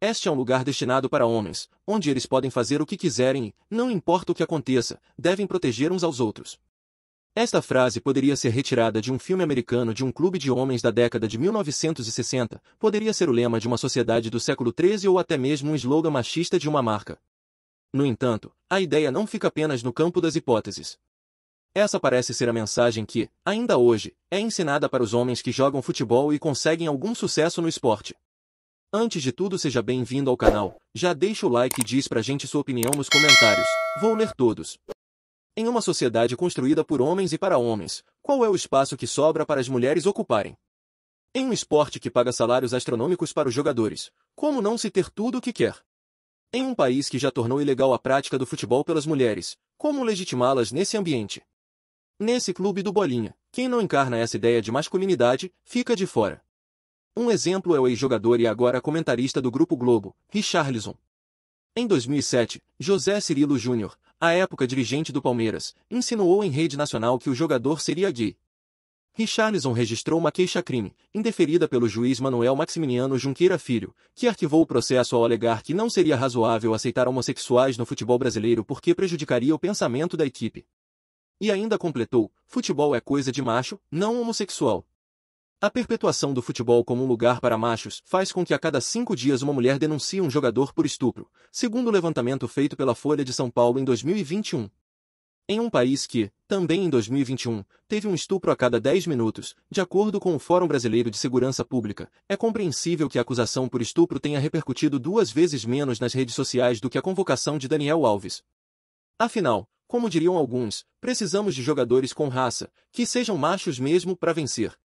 Este é um lugar destinado para homens, onde eles podem fazer o que quiserem e, não importa o que aconteça, devem proteger uns aos outros. Esta frase poderia ser retirada de um filme americano de um clube de homens da década de 1960, poderia ser o lema de uma sociedade do século XIII ou até mesmo um slogan machista de uma marca. No entanto, a ideia não fica apenas no campo das hipóteses. Essa parece ser a mensagem que, ainda hoje, é ensinada para os homens que jogam futebol e conseguem algum sucesso no esporte. Antes de tudo seja bem-vindo ao canal, já deixa o like e diz pra gente sua opinião nos comentários, vou ler todos. Em uma sociedade construída por homens e para homens, qual é o espaço que sobra para as mulheres ocuparem? Em um esporte que paga salários astronômicos para os jogadores, como não se ter tudo o que quer? Em um país que já tornou ilegal a prática do futebol pelas mulheres, como legitimá-las nesse ambiente? Nesse clube do Bolinha, quem não encarna essa ideia de masculinidade, fica de fora. Um exemplo é o ex-jogador e agora comentarista do Grupo Globo, Richarlison. Em 2007, José Cirilo Júnior, à época dirigente do Palmeiras, insinuou em rede nacional que o jogador seria gay. Richarlison registrou uma queixa-crime, indeferida pelo juiz Manuel Maximiliano Junqueira Filho, que arquivou o processo ao alegar que não seria razoável aceitar homossexuais no futebol brasileiro porque prejudicaria o pensamento da equipe. E ainda completou: futebol é coisa de macho, não homossexual. A perpetuação do futebol como um lugar para machos faz com que a cada cinco dias uma mulher denuncie um jogador por estupro, segundo o levantamento feito pela Folha de São Paulo em 2021. Em um país que, também em 2021, teve um estupro a cada 10 minutos, de acordo com o Fórum Brasileiro de Segurança Pública, é compreensível que a acusação por estupro tenha repercutido duas vezes menos nas redes sociais do que a convocação de Daniel Alves. Afinal, como diriam alguns, precisamos de jogadores com raça, que sejam machos mesmo para vencer.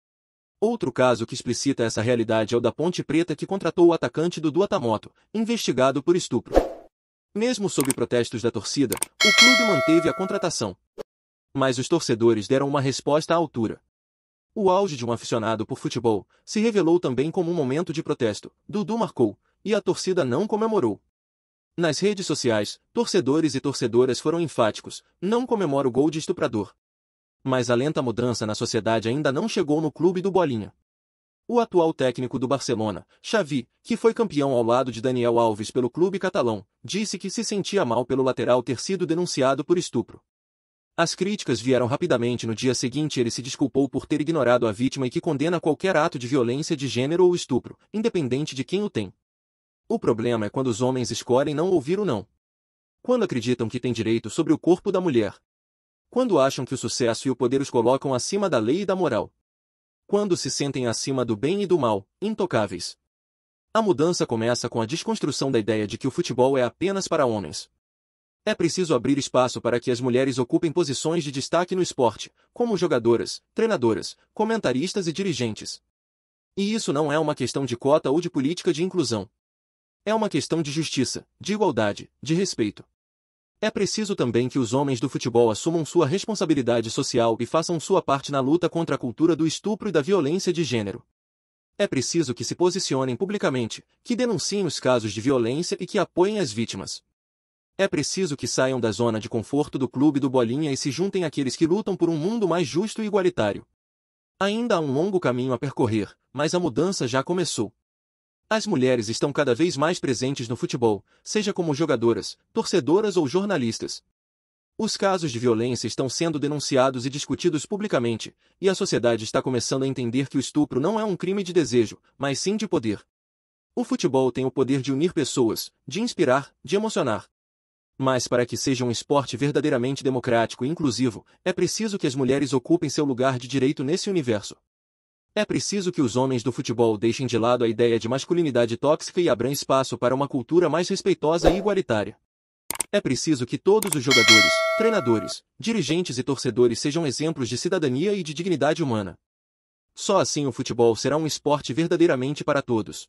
Outro caso que explicita essa realidade é o da Ponte Preta que contratou o atacante Dudu Atamoto, investigado por estupro. Mesmo sob protestos da torcida, o clube manteve a contratação. Mas os torcedores deram uma resposta à altura. O auge de um aficionado por futebol se revelou também como um momento de protesto. Dudu marcou, e a torcida não comemorou. Nas redes sociais, torcedores e torcedoras foram enfáticos: não comemora o gol de estuprador mas a lenta mudança na sociedade ainda não chegou no clube do Bolinha. O atual técnico do Barcelona, Xavi, que foi campeão ao lado de Daniel Alves pelo clube catalão, disse que se sentia mal pelo lateral ter sido denunciado por estupro. As críticas vieram rapidamente no dia seguinte ele se desculpou por ter ignorado a vítima e que condena qualquer ato de violência de gênero ou estupro, independente de quem o tem. O problema é quando os homens escolhem não ouvir o não. Quando acreditam que têm direito sobre o corpo da mulher, quando acham que o sucesso e o poder os colocam acima da lei e da moral. Quando se sentem acima do bem e do mal, intocáveis. A mudança começa com a desconstrução da ideia de que o futebol é apenas para homens. É preciso abrir espaço para que as mulheres ocupem posições de destaque no esporte, como jogadoras, treinadoras, comentaristas e dirigentes. E isso não é uma questão de cota ou de política de inclusão. É uma questão de justiça, de igualdade, de respeito. É preciso também que os homens do futebol assumam sua responsabilidade social e façam sua parte na luta contra a cultura do estupro e da violência de gênero. É preciso que se posicionem publicamente, que denunciem os casos de violência e que apoiem as vítimas. É preciso que saiam da zona de conforto do clube do Bolinha e se juntem àqueles que lutam por um mundo mais justo e igualitário. Ainda há um longo caminho a percorrer, mas a mudança já começou. As mulheres estão cada vez mais presentes no futebol, seja como jogadoras, torcedoras ou jornalistas. Os casos de violência estão sendo denunciados e discutidos publicamente, e a sociedade está começando a entender que o estupro não é um crime de desejo, mas sim de poder. O futebol tem o poder de unir pessoas, de inspirar, de emocionar. Mas para que seja um esporte verdadeiramente democrático e inclusivo, é preciso que as mulheres ocupem seu lugar de direito nesse universo. É preciso que os homens do futebol deixem de lado a ideia de masculinidade tóxica e abram espaço para uma cultura mais respeitosa e igualitária. É preciso que todos os jogadores, treinadores, dirigentes e torcedores sejam exemplos de cidadania e de dignidade humana. Só assim o futebol será um esporte verdadeiramente para todos.